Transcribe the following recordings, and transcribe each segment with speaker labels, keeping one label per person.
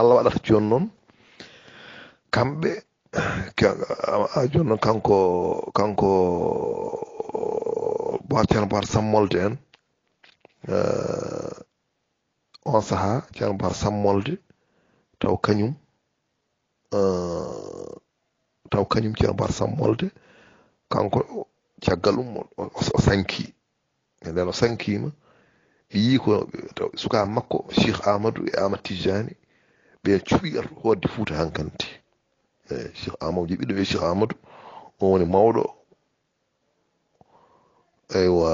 Speaker 1: allah waɗata joni noon kamɓe joni kanko kanko ba ceerno bata sammolde en on sahaa ceerno bata sammolde taw kañum taw kañum ceerno bata sammolde kanko caggal ɗum o sanki e nden o sankima yi ko suka makko cheikh amadou e amad tijani ɓe cuɓiɗat hodde fuuta hankanti eyi eh, cheikh amadou jogiɗo e cheikh amadou on woni mawɗo eywa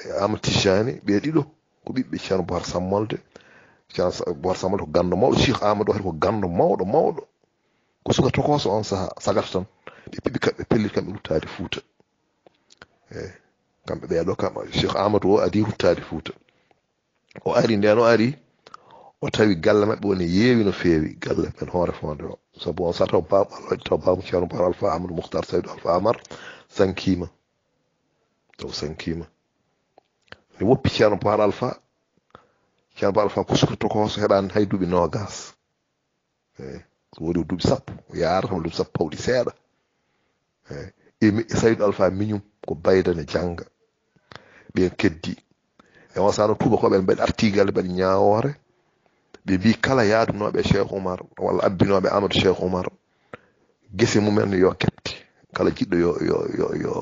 Speaker 1: e eh, amadou tijani ɓe ɗiɗo ko ɓiɓɓe ceerno bohar sammolde ceerno bohar sammalde ko gando mawɗo cheikh amadou hade ko gando mawɗo mawɗo ko suka tokoso on saha sagata tan eh, ɓe piɓi kamɓe pellit kamɓe ruttaade fuuta eyi kamɓe ɓeeɗo kam cheikh amadou o adi ruttaade fuuta o ari nden o ari o tawi galle maɓɓe woni yeewi no feewi galle men hoore fonde o sabu on sataw bam alhaji taw bam ceerno bar alpha amadou mouhtar saydou alpha amar sankima taw sankima mi woppi ceerno bar alpha ceerno bar alpha kuskoto ko hoso heɗani hay duuɓi nogas eyi so woni duuɓi sappo yaratama duuɓi sappo pawɗi seeɗa eyi e saydou alpha miñum ko baydane janga ɓen keddi e on sano tubakoɓe ne mbaɗi artigalle mbaɗi ñawore ɓe mbi kala yaadunoɓe cheikh oumar walla abbinoɓe amadou cheikh oumar gese melni yo kepte kala jiddo yo yo yo yo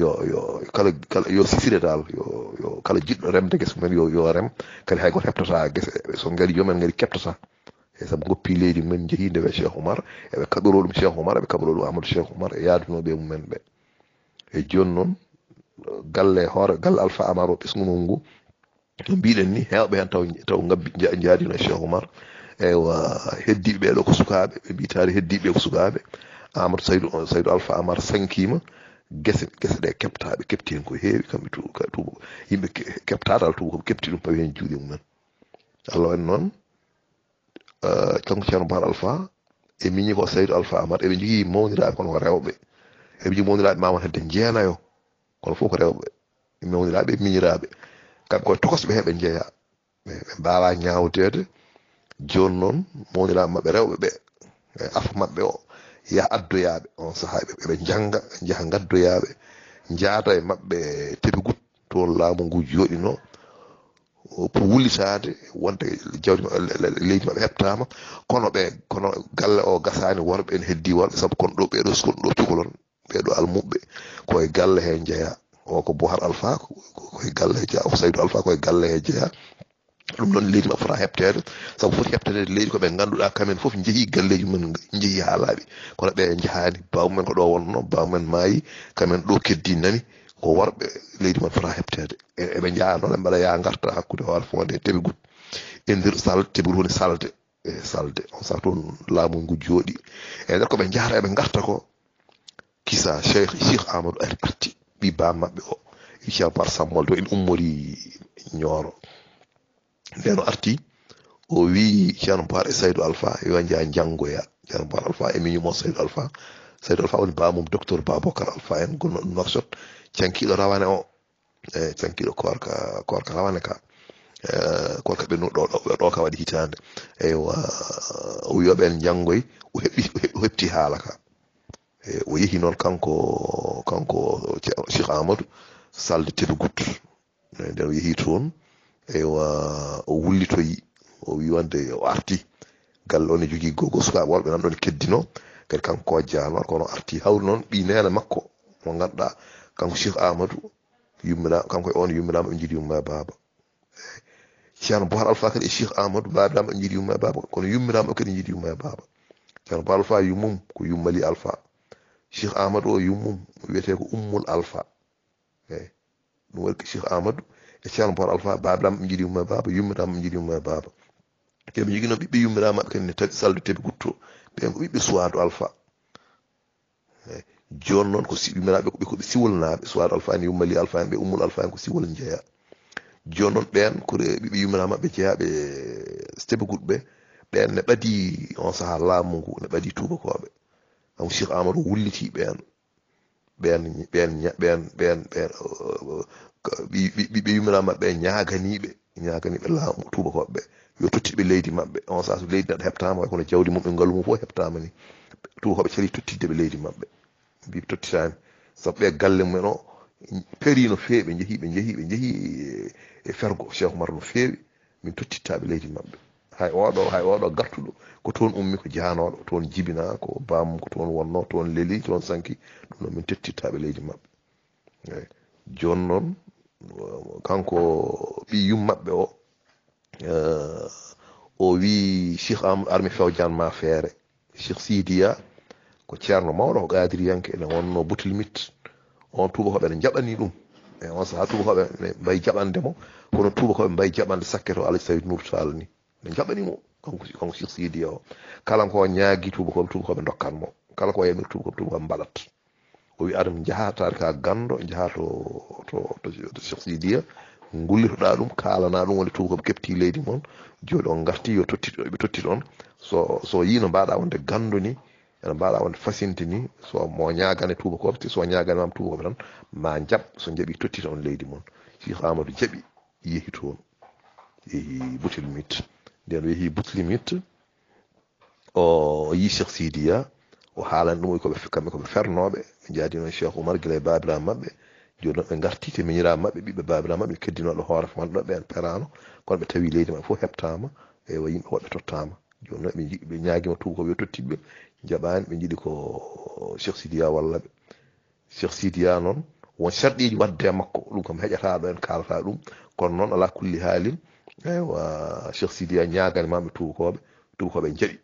Speaker 1: yo yo kala kala yo sisire dal yo yo kala rem de gese mumen yo yo rem kala hay hepto sa gese so ngari yo gari ngari kepto sa e sa saabu goppi men mumen de be cheikh omar e be kaɓirol dum cheikh omar be kaɓirol dum amadou cheikh oumar e mu men be e jonnon galle hoore gal alfa amaro ɓesgumol ngu mbiɗen ni hewɓe hen taw taw gabbi jaadino e cheikh oumar ewa eh, heddiɓe ɓeɗo ko sukaɓe ɓe mbitari heddiɓeɓe ko sukaɓe amadou saydou saydou alpha amar sankima gese gese ɗe keptaɓe kepti hen ko heewi kamɓe tuuba yimɓe keptata ala tuuba koɓe kepti ɗum pawi hen juuɗe mumen allah waɗi noon eh, kanko ceerno bar alpha e miñi ko saydou alpha amar eɓe jogui mawniraɓe kono ko rewɓe eɓe jogui mawniraɓe mamata hedde jeenayo kono fof ko rewɓe mawniraɓe e miñiraɓe kanko tokosɓe heɓe jeeya ɓe mbawa ñawtede joni noon mowniraɓe maɓɓe rewɓe ɓe e afa maɓɓe o ya addoyaɓe on saahaɓe eɓe janga jaaha gaddoyaɓe jaata e maɓɓe tebigut toon laamu ngu joɗino pour wullitade wonde jawdi leydi maɓɓe heɓtama kono ɓe kono galle o gasani worɓe ene heddi worɓe saabu kono ɗo ɓeɗo sukono ɗo cukolon ɓeɗo almuɓɓe koye galle he jeeya o ko bohar alpha koye galle he jeeya saydou alpha koye galle he jeeya ɗum noon leydi ma fota heɓtede saabu foti heɓtede leydi koɓe ganduɗa kamen foof jeehi galleji mumen jeehi ha laaɓi kono ɓe jahani bawmumen ko ɗo wonno bawmumen maayi kamen ɗo keddi nani ko worɓe leydi man fota heɓtede eɓe jaha noon ɓe mbaɗa yaha garta hakkude hoore fonde e teɓigol e, e nder sal teɓigol woni salde e salde on saha toon laamu ngu jooɗi e nder koɓe jahata eɓe garta ko kisa cheikh cheikh amadou ar arti ɓiba maɓɓe o oh, par bar sammoldo en ummori ñooro ndeno arti o wi ceerno bar e saydou alpha yo jeya janngoya ceerno bar alpha emin yumo saydou alpha saydou alpha woni bamum docteur babacar alpha en gonno ɗum nouakchott do rawane o e do korka korka rawane ka e, korka ɓe ɗo do ka waɗi hitande eywa o wiyoɓe en o heɓti hepti halaka o yehi noon kanko kanko cheikh amadou salde telugut nden o yeehi toon ewa o wullitoyi o wi wonde o arti galle on e jogii gogo sukaaɓe wolɓe nan ɗon keddino kadi kanko jaalor kono arti hawri noon ɓi nene makko mo ganduɗa kanko cheikh amadou yummina kanko e on yumminama ɓe jiiɗi yumma e baaba eh, ceerno bohar alpha kadi e cheikh amadou babinama ɓe jiiɗi yumma e baaba kono yumminama kadi jiiɗi yumma e baaba ceerno bohar alpha yummum ko yummali alpha cheikh amadou o yummum wiyete ko ummul alpha eyyi ɗum waɗi ko cheikh amadou e ceerno bor alpha baabɗam ɓe jiɗima baaba yummitama ɓe jiɗima baaba keɓe jogui noon ɓiɓɓe yummiramaɓe kadi ne tawi salde tebi gutto ɓen ko ɓiɓɓe suwado alpha eyyi joni noon ko yummiraɓe koɓe koɓe siwolnaɓe suwado alpha en yummali alpha en ɓe ummul alpha en ko siwol jeeya joni noon ɓen koɗe ɓiɓɓe yummiramaɓe jeeyaɓe tebi guɗɓe ɓen ne ɓadi on saaha laamu ngu ne ɓadi tubakoɓe أو الشيخ wulliti واللي شي بيان بيان بيان بيان بيان بيان ɓiɓiɓiminama ɓe ñaganiɓe ñaganiɓe laamu tuba yo tottiɓe leydi maɓɓe on saaso leydi naɗa heɓtama way kono jawdi mum ɓe ngaalu mum fof heɓtama ni tuba hoɓe cali tottideɓe leydi maɓɓe mbi tottitani saabu ɓe galle mumen o peri no fewi ɓe jeehi ɓe jeehi ɓe jeehi e fergo cheikh oumar no fewi min tottittaɓe leydi maɓɓe hay oɗo hay oɗo gartuɗo ko toon ummi ko jahanoɗo toon jibina ko bamum ko toon wonno toon leli toon sanki ɗum noon min tettitaɓe leydi mabɓe eyi joni noon uh, kanko ɓi yum maɓɓe o uh, o wi cheikh armi fewjan ma feere cheikh sidiya ko ceerno mawɗo ko gadiriyanke ene wonno butilmit on tubakoɓe ene jaɓani ɗum e on saaha tubakoɓe ne mbayi mo kono tubakoɓe mbayi jaɓande sakke to alaji sawid nourtall ni ne jaɓanimo konko sirsiidi o kala ko ñaagui tubakoɓe tubakoɓe dokkanmo kala ko yamir tubakoɓe tubakoɓe mbaɗat o wi adam jaaha ka gando jaaha to to to sirsiidiya gullitoɗa ɗum kalana ɗum wonde tubakoɓe kepti leydi moon joni on garti yo totti ɓe totti ɗon so so yi no mbaɗa wonde gando ni ene mbaɗa wonde fasinti ni so mo ñagane tubakoɓe si so ñagane mam tubakoɓe tan ma jaab so jaaɓi totti toon leydi moon cheikh amadou jaaɓi yeehi toon yeehi butel mit ديال هي بوت ليميت او اي شخص يديا وحالا نو يكون في كم يكون في رنوب جادي نو شيخ عمر قلا باب راما بي جو نو انغارتي تي مني راما بي بي باب راما بي كدي نو لو هارف مان بي بيرانو كون بتوي ليدي ما فو هبتاما اي وي يم وات توتاما جو نو بي بي نياغي ما تو كو يوتو تيب جابان بي نيدي كو شيخ سيديا ولا شيخ سيديا نون و شرطي ماكو لو كم هجاتا بن كالتا دوم كون نون على كل حال eywa cheikh sidi a ñaganimaɓe tubakoɓe tubakoɓe jaaɓi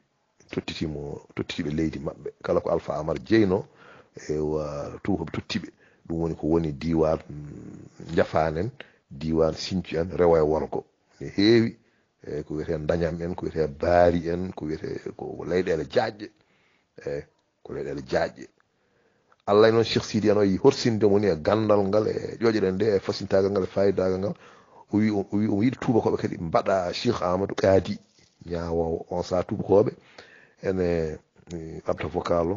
Speaker 1: tottitimo tottitiɓe leydi mabɓe kala ko alpha amar jeyno ewa tubakoɓe tottiɓe ɗum woni ko woni diwan jafanen diwan sincu en rewa e worgo ne heewi ey ko wiyete dañam en ko wiyete baari en ko wiyete ko leyɗele jaƴƴe ey ko leyɗele jaƴƴe allah noon cheikh sidi an o yi horsindemo ni e gandal ngal e ƴoƴeɗen nde e fasintagal ngal e fayidagal ngal o yiɗi tubakoɓe kadi mbaɗa cheikh amadou kaadi ñaawowo on saaha tubakoɓe ene ɓamta eh, vocal o